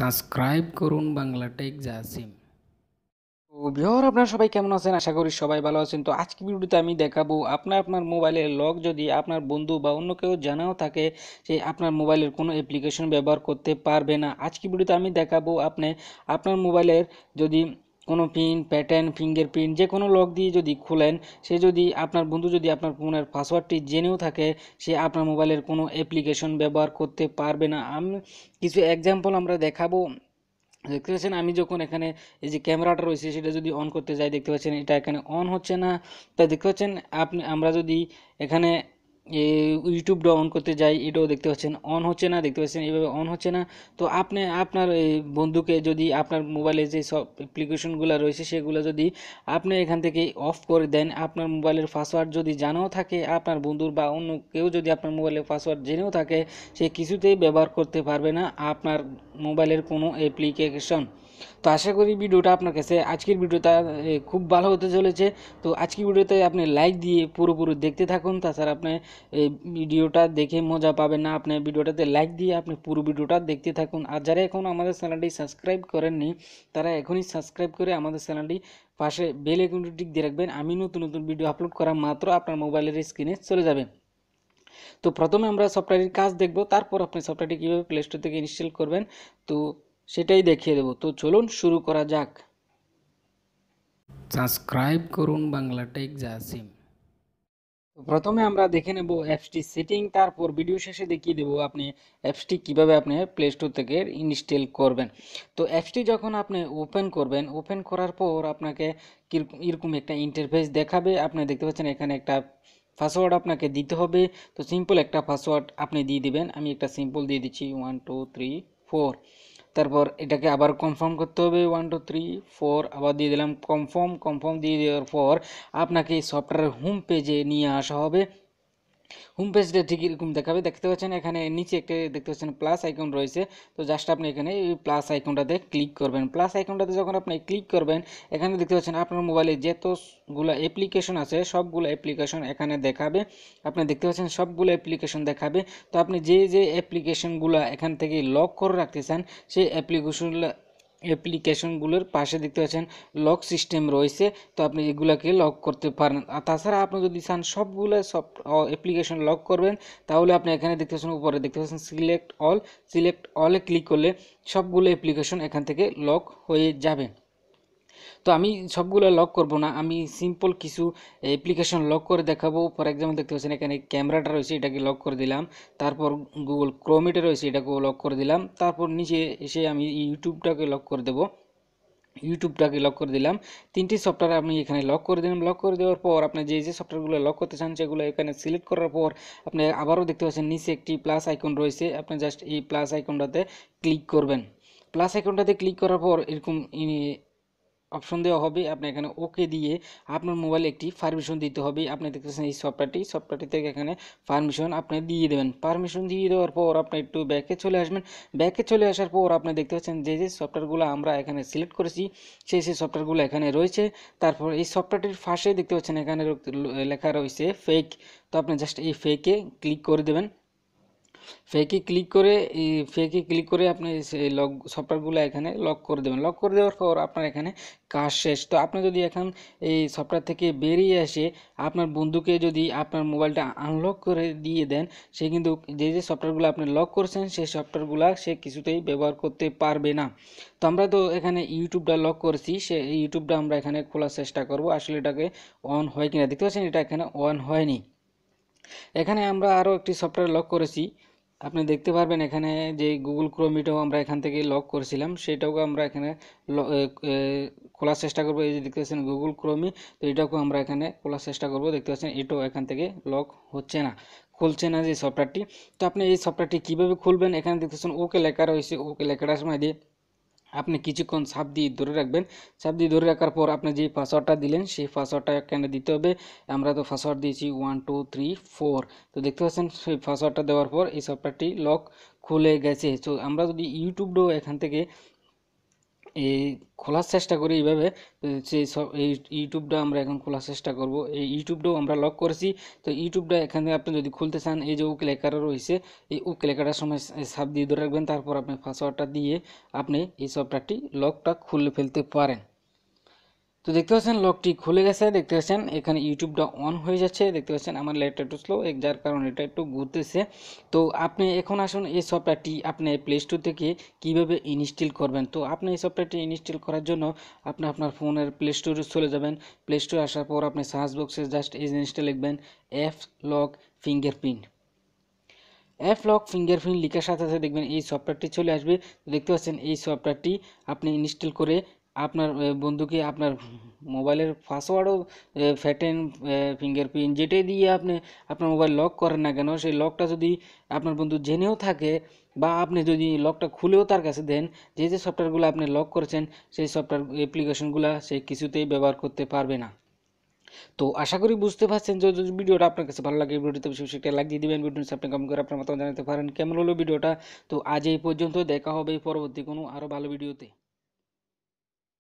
subscribe করুন Bangla take Jasim viewer আপনারা সবাই কেমন আছেন আশা করি সবাই ভালো আছেন তো আজকে ভিডিওতে আমি দেখাবো আপনার আপনার মোবাইলের লক যদি আপনার বন্ধু বা অন্য কেউ জানাও থাকে যে আপনার মোবাইলের কোনো অ্যাপ্লিকেশন ব্যবহার করতে পারবে না আজকে ভিডিওতে আমি দেখাবো আপনি আপনার মোবাইলের যদি কোনো পিন প্যাটার্ন প্রিন্ট যে কোনো লক দিয়ে যদি খোলেন সে যদি আপনার বন্ধু যদি আপনার ফোনের পাসওয়ার্ডটি জেনেও থাকে সে আপনার মোবাইলের কোনো অ্যাপ্লিকেশন ব্যবহার করতে পারবে না আমি কিছু এক্সাম্পল আমরা দেখাবো দেখতে পাচ্ছেন আমি যখন এখানে এই যে ক্যামেরাটা রয়েছে সেটা যদি অন করতে যাই দেখতে পাচ্ছেন এটা এখানে অন হচ্ছে না তাই দেখতে পাচ্ছেন আপনি আমরা যদি এখানে ইউটিউব অন করতে যাই এটাও দেখতে পাচ্ছেন অন হচ্ছে না দেখতে পাচ্ছেন এইভাবে অন হচ্ছে না তো আপনি আপনার বন্ধুকে যদি আপনার মোবাইলে যে সব অ্যাপ্লিকেশনগুলো রয়েছে সেগুলো যদি আপনি এখান থেকে অফ করে দেন আপনার মোবাইলের পাসওয়ার্ড যদি জানাও থাকে আপনার বন্ধুর বা অন্য কেউ যদি আপনার মোবাইলের পাসওয়ার্ড জেনেও থাকে সে কিছুতেই ব্যবহার করতে পারবে না আপনার মোবাইলের কোনো অ্যাপ্লিকেশন তো আশা করি ভিডিওটা আপনার কাছে আজকের ভিডিওটা খুব ভালো হতে চলেছে তো আজকের ভিডিওতে আপনি লাইক দিয়ে পুরোপুরি দেখতে থাকুন তাছাড়া আপনি ভিডিওটা দেখে মজা পাবেন না আপনি ভিডিওটাতে লাইক দিয়ে আপনি পুরো ভিডিওটা দেখতে থাকুন আর যারা এখন আমাদের চ্যানেলটি সাবস্ক্রাইব করেননি তারা এখনই সাবস্ক্রাইব করে আমাদের চ্যানেলটি পাশে বেল আইকনটি টিক দিয়ে রাখবেন আমি নতুন নতুন ভিডিও আপলোড করা মাত্র আপনার মোবাইলের স্ক্রিনে চলে যাবে তো প্রথমে আমরা সফটওয়্যারের কাজ দেখব তারপর আপনি সফটওয়্যারটি কীভাবে প্লে স্টোর থেকে ইনস্টল করবেন তো সেটাই দেখিয়ে দেব তো চলুন শুরু করা যাক সাবস্ক্রাইব করুন বাংলা টেক জাসিম প্রথমে আমরা দেখে নেব অ্যাপসটি সেটিং তারপর ভিডিও শেষে দেখিয়ে দেবো আপনি অ্যাপসটি কিভাবে আপনি প্লে স্টোর থেকে ইনস্টল করবেন তো অ্যাপসটি যখন আপনি ওপেন করবেন ওপেন করার পর আপনাকে এরকম একটা ইন্টারফেস দেখাবে আপনি দেখতে পাচ্ছেন এখানে একটা পাসওয়ার্ড আপনাকে দিতে হবে তো সিম্পল একটা পাসওয়ার্ড আপনি দিয়ে দিবেন আমি একটা সিম্পল দিয়ে দিচ্ছি ওয়ান টু থ্রি ফোর তারপর এটাকে আবার কনফার্ম করতে হবে ওয়ান টু থ্রি ফোর আবার দিয়ে দিলাম কনফার্ম কনফার্ম দিয়ে দেওয়ার পর আপনাকে সফটওয়্যার হোম পেজে নিয়ে আসা হবে হোম পেজটা ঠিক এরকম দেখাবে দেখতে পাচ্ছেন এখানে নিচে একটা দেখতে পাচ্ছেন প্লাস আইকন রয়েছে তো জাস্ট আপনি এখানে এই প্লাস আইকনটাতে ক্লিক করবেন প্লাস আইকনটাতে যখন আপনি ক্লিক করবেন এখানে দেখতে পাচ্ছেন আপনার মোবাইলে যতগুলো অ্যাপ্লিকেশন আছে সবগুলো অ্যাপ্লিকেশন এখানে দেখাবে আপনি দেখতে পাচ্ছেন সবগুলো অ্যাপ্লিকেশন দেখাবে তো আপনি যে যে অ্যাপ্লিকেশনগুলো এখান থেকে লক করে রাখতে চান সেই অ্যাপ্লিকেশনগুলো অ্যাপ্লিকেশনগুলোর পাশে দেখতে পাচ্ছেন লক সিস্টেম রয়েছে তো আপনি এগুলোকে লক করতে পারেন আর তাছাড়া আপনি যদি চান সবগুলো সব অ্যাপ্লিকেশন লক করবেন তাহলে আপনি এখানে দেখতে পাচ্ছেন উপরে দেখতে পাচ্ছেন সিলেক্ট অল সিলেক্ট অলে ক্লিক করলে সবগুলো অ্যাপ্লিকেশন এখান থেকে লক হয়ে যাবে তো আমি সবগুলো লক করব না আমি সিম্পল কিছু অ্যাপ্লিকেশন লক করে দেখাবো ফর এক্সাম্পল দেখতে পাচ্ছেন এখানে ক্যামেরাটা রয়েছে এটাকে লক করে দিলাম তারপর গুগল ক্রোমিটা রয়েছে এটাকেও লক করে দিলাম তারপর নিচে এসে আমি ইউটিউবটাকে লক করে দেবো ইউটিউবটাকে লক করে দিলাম তিনটি সফটওয়্যার আমি এখানে লক করে দিলাম লক করে দেওয়ার পর আপনি যে যে সফটওয়্যারগুলো লক করতে চান সেগুলো এখানে সিলেক্ট করার পর আপনি আবারও দেখতে পাচ্ছেন নিচে একটি প্লাস আইকন রয়েছে আপনি জাস্ট এই প্লাস আইকনটাতে ক্লিক করবেন প্লাস আইকনটাতে ক্লিক করার পর এরকম অপশন দেওয়া হবে আপনি এখানে ওকে দিয়ে আপনার মোবাইলে একটি পারমিশন দিতে হবে আপনি দেখতেছেন এই সফটওয়্যারটি সফটওয়্যারটি থেকে এখানে পারমিশন আপনি দিয়ে দেবেন পারমিশন দিয়ে দেওয়ার পর আপনি একটু ব্যাকে চলে আসবেন ব্যাকে চলে আসার পর আপনি দেখতে পাচ্ছেন যে যে সফটওয়্যারগুলো আমরা এখানে সিলেক্ট করেছি সেই সেই সফটওয়্যারগুলো এখানে রয়েছে তারপর এই সফটওয়্যারটির ফাঁসে দেখতে পাচ্ছেন এখানে লেখা রয়েছে ফেক তো আপনি জাস্ট এই ফেকে ক্লিক করে দেবেন ফেকে ক্লিক করে ফেকে ক্লিক করে আপনি সেই লক সফটওয়্যারগুলো এখানে লক করে দেবেন লক করে দেওয়ার পর আপনার এখানে কাজ শেষ তো আপনি যদি এখন এই সফটওয়্যার থেকে বেরিয়ে আসে আপনার বন্ধুকে যদি আপনার মোবাইলটা আনলক করে দিয়ে দেন সে কিন্তু যে যে সফটওয়্যারগুলো আপনি লক করেছেন সেই সফটওয়্যারগুলো সে কিছুতেই ব্যবহার করতে পারবে না তো আমরা তো এখানে ইউটিউবটা লক করেছি সে ইউটিউবটা আমরা এখানে খোলার চেষ্টা করব আসলে এটাকে অন হয় কিনা দেখতে পাচ্ছেন এটা এখানে অন হয়নি এখানে আমরা আরও একটি সফটওয়্যার লক করেছি আপনি দেখতে পারবেন এখানে যে গুগল ক্রোমিটাও আমরা এখান থেকে লক করেছিলাম সেটাও আমরা এখানে খোলার চেষ্টা করবো এই যে দেখতে পাচ্ছেন গুগল ক্রোমি তো এটাকেও আমরা এখানে খোলার চেষ্টা করব দেখতে পাচ্ছেন এটাও এখান থেকে লক হচ্ছে না খুলছে না যে সফটওয়্যারটি তো আপনি এই সফটওয়্যারটি কীভাবে খুলবেন এখানে দেখতে পাচ্ছেন ওকে লেখা রয়েছে ওকে লেখাটার সময় দিয়ে আপনি কিছুক্ষণ সাপ দিয়ে ধরে রাখবেন সাপ দিয়ে ধরে রাখার পর আপনি যে পাসওয়ার্ডটা দিলেন সেই পাসওয়ার্ডটা কেন দিতে হবে আমরা তো পাসওয়ার্ড দিয়েছি ওয়ান টু থ্রি ফোর তো দেখতে পাচ্ছেন সেই পাসওয়ার্ডটা দেওয়ার পর এই সফটওয়্যারটি লক খুলে গেছে তো আমরা যদি ইউটিউবও এখান থেকে এই খোলার চেষ্টা করি এইভাবে সেই সব এই ইউটিউবটা আমরা এখন খোলার চেষ্টা করব এই ইউটিউবটাও আমরা লক করেছি তো ইউটিউবটা এখানে আপনি যদি খুলতে চান এই যে উক লেখাটা রয়েছে এই উক লেখাটার সময় সাপ দিয়ে ধরে রাখবেন তারপর আপনি পাসওয়ার্ডটা দিয়ে আপনি এই সফটওয়্যারটি লকটা খুলে ফেলতে পারেন তো দেখতে পাচ্ছেন লকটি খুলে গেছে দেখতে পাচ্ছেন এখানে ইউটিউবটা অন হয়ে যাচ্ছে দেখতে পাচ্ছেন আমার লাইটটা একটু স্লো যার কারণে এটা একটু ঘুরতেছে তো আপনি এখন আসুন এই সফটওয়্যারটি আপনি প্লে স্টোর থেকে কিভাবে ইনস্টল করবেন তো আপনি এই সফটওয়্যারটি ইনস্টল করার জন্য আপনি আপনার ফোনের প্লে স্টোরে চলে যাবেন প্লে স্টোরে আসার পর আপনি সার্চ বক্সে জাস্ট এই জিনিসটা লিখবেন F lock fingerprint app lock fingerprint লিখার সাথে সাথে দেখবেন এই সফটওয়্যারটি চলে আসবে দেখতে পাচ্ছেন এই সফটওয়্যারটি আপনি ইনস্টল করে আপনার বন্ধুকে আপনার মোবাইলের পাসওয়ার্ডও ফ্যাটেন ফিঙ্গারপ্রিন্ট যেটাই দিয়ে আপনি আপনার মোবাইল লক করেন না কেন সেই লকটা যদি আপনার বন্ধু জেনেও থাকে বা আপনি যদি লকটা খুলেও তার কাছে দেন যে যে সফটওয়্যারগুলো আপনি লক করেছেন সেই সফটওয়্যার অ্যাপ্লিকেশনগুলো সে কিছুতেই ব্যবহার করতে পারবে না তো আশা করি বুঝতে পারছেন যে যদি ভিডিওটা আপনার কাছে ভালো লাগে ভিডিওতে বেশি সেটা লাইক দিয়ে দেবেন ভিডিও আপনি কমেন্ট করে আপনার মতামত জানাতে পারেন কেমন হলো ভিডিওটা তো আজ এই পর্যন্ত দেখা হবে পরবর্তী কোনো আরও ভালো ভিডিওতে